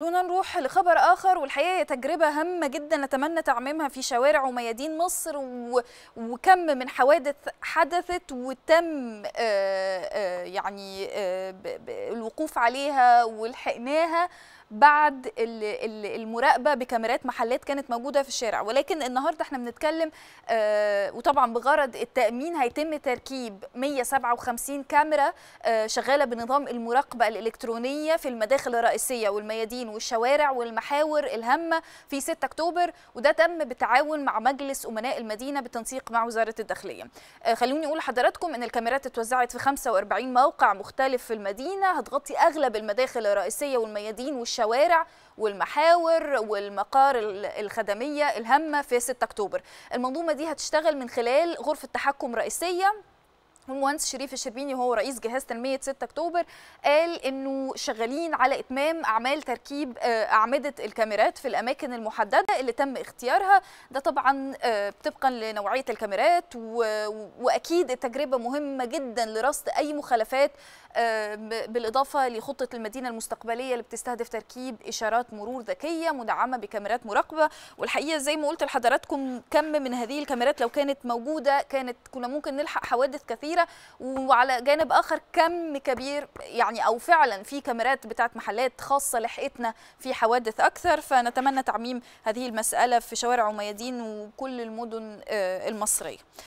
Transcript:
دون نروح لخبر اخر والحقيقه تجربه هامه جدا نتمنى تعميمها في شوارع وميادين مصر وكم من حوادث حدثت وتم آآ آه، آه، يعني آآ آه، الوقوف عليها ولحقناها بعد المراقبه بكاميرات محلات كانت موجوده في الشارع ولكن النهارده احنا بنتكلم آه، وطبعا بغرض التامين هيتم تركيب 157 كاميرا آه، شغاله بنظام المراقبه الالكترونيه في المداخل الرئيسيه والميادين والشوارع والمحاور الهامه في 6 اكتوبر وده تم بالتعاون مع مجلس امناء المدينه بالتنسيق مع وزاره الداخليه آه، خلوني اقول لحضراتكم ان الكاميرات اتوزعت في 45 موقع مختلف في المدينه هتغطي اغلب المداخل الرئيسيه والميادين والشوارع الشوارع والمحاور والمقار الخدمية الهامة في 6 أكتوبر المنظومة دي هتشتغل من خلال غرفة تحكم رئيسية المهندس شريف الشربيني وهو رئيس جهاز تنميه 6 اكتوبر قال انه شغالين على اتمام اعمال تركيب آه، اعمده الكاميرات في الاماكن المحدده اللي تم اختيارها ده طبعا آه، طبقا لنوعيه الكاميرات واكيد التجربه مهمه جدا لرصد اي مخالفات آه، بالاضافه لخطه المدينه المستقبليه اللي بتستهدف تركيب اشارات مرور ذكيه مدعمه بكاميرات مراقبه والحقيقه زي ما قلت لحضراتكم كم من هذه الكاميرات لو كانت موجوده كانت كنا ممكن نلحق حوادث كثيره وعلى جانب اخر كم كبير يعني او فعلا في كاميرات بتاعت محلات خاصه لحقتنا في حوادث اكثر فنتمنى تعميم هذه المساله في شوارع وميادين وكل المدن آه، المصريه